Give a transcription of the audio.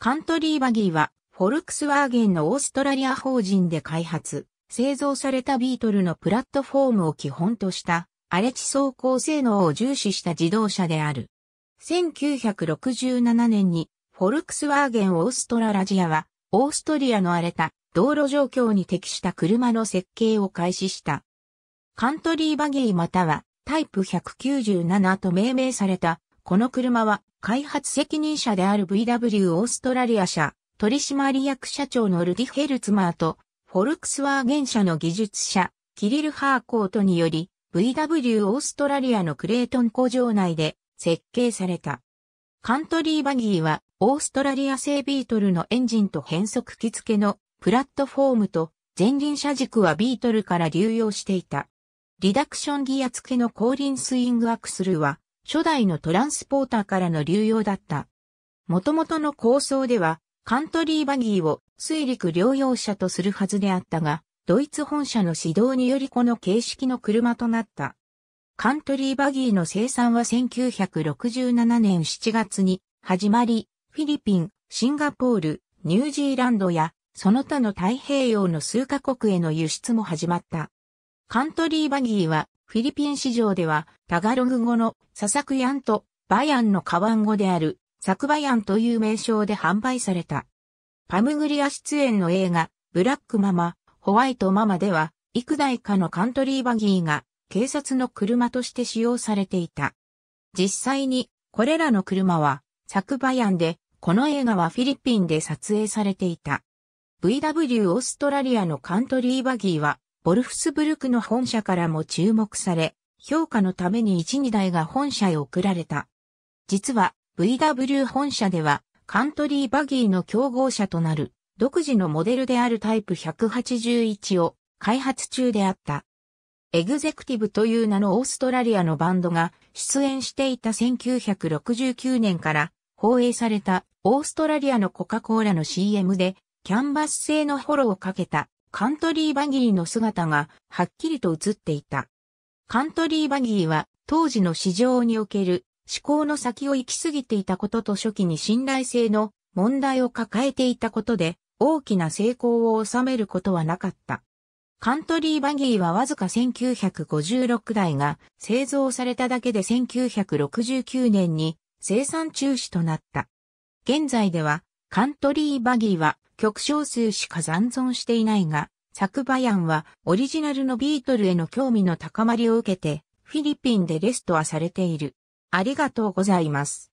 カントリーバギーは、フォルクスワーゲンのオーストラリア法人で開発、製造されたビートルのプラットフォームを基本とした、荒れ地走行性能を重視した自動車である。1967年に、フォルクスワーゲンオーストララジアは、オーストリアの荒れた道路状況に適した車の設計を開始した。カントリーバギーまたは、タイプ197と命名されたこの車は開発責任者である VW オーストラリア社取締役社長のルディ・ヘルツマーとフォルクスワーゲン社の技術者キリル・ハーコートにより VW オーストラリアのクレートン工場内で設計された。カントリーバギーはオーストラリア製ビートルのエンジンと変速機付けのプラットフォームと前輪車軸はビートルから流用していた。リダクションギア付けの後輪スイングアクスルは初代のトランスポーターからの流用だった。元々の構想では、カントリーバギーを水陸両用車とするはずであったが、ドイツ本社の指導によりこの形式の車となった。カントリーバギーの生産は1967年7月に始まり、フィリピン、シンガポール、ニュージーランドやその他の太平洋の数カ国への輸出も始まった。カントリーバギーはフィリピン市場では、タガログ語のササクヤンとバヤンのカワン語であるサクバヤンという名称で販売された。パムグリア出演の映画、ブラックママ、ホワイトママでは、幾代かのカントリーバギーが警察の車として使用されていた。実際に、これらの車は、サクバヤンで、この映画はフィリピンで撮影されていた。VW オーストラリアのカントリーバギーはボルフスブルクの本社からも注目され、評価のために1、2台が本社へ送られた。実は VW 本社ではカントリーバギーの競合車となる独自のモデルであるタイプ181を開発中であった。エグゼクティブという名のオーストラリアのバンドが出演していた1969年から放映されたオーストラリアのコカ・コーラの CM でキャンバス製のホロをかけたカントリーバギーの姿がはっきりと映っていた。カントリーバギーは当時の市場における思考の先を行き過ぎていたことと初期に信頼性の問題を抱えていたことで大きな成功を収めることはなかった。カントリーバギーはわずか1956台が製造されただけで1969年に生産中止となった。現在ではカントリーバギーは曲少数しか残存していないが、作バヤンはオリジナルのビートルへの興味の高まりを受けて、フィリピンでレストアされている。ありがとうございます。